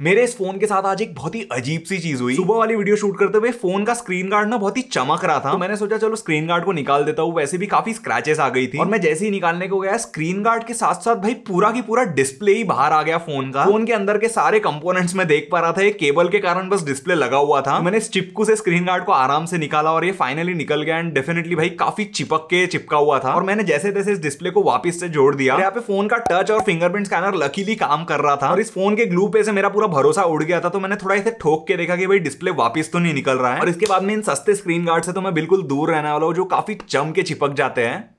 मेरे इस फोन के साथ आज एक बहुत ही अजीब सी चीज हुई सुबह वाली वीडियो शूट करते हुए फोन का स्क्रीन गार्ड ना बहुत ही चमक रहा था तो मैंने सोचा चलो स्क्रीन गार्ड को निकाल देता हूँ वैसे भी काफी स्क्रैचेस आ गई थी और मैं जैसे ही निकालने को गया स्क्रीन गार्ड के साथ साथ भाई पूरा की पूरा डिस्प्ले ही बाहर आ गया फोन का फोन के अंदर के सारे कम्पोनेट्स में देख पा रहा था केबल के कारण बस डिस्प्ले लगा हुआ था तो मैंने इस चिपकू से स्क्रीन गार्ड को आराम से निकाला और ये फाइनली निकल गया एंड डेफिनेटली भाई काफी चिपक के चिपका हुआ था और मैंने जैसे तैसे इस डिस्प्ले को वापिस से जोड़ दिया यहाँ पे फोन का टच और फिंगरप्रिंट स्कैनर लकीली काम कर रहा था और इस फोन के ग्लू पे से मेरा पूरा भरोसा उड़ गया था तो मैंने थोड़ा इसे ठोक के देखा कि भाई डिस्प्ले वापस तो नहीं निकल रहा है और इसके बाद में इन सस्ते स्क्रीन गार्ड से तो मैं बिल्कुल दूर रहने वाला हूँ जो काफी चम के चिपक जाते हैं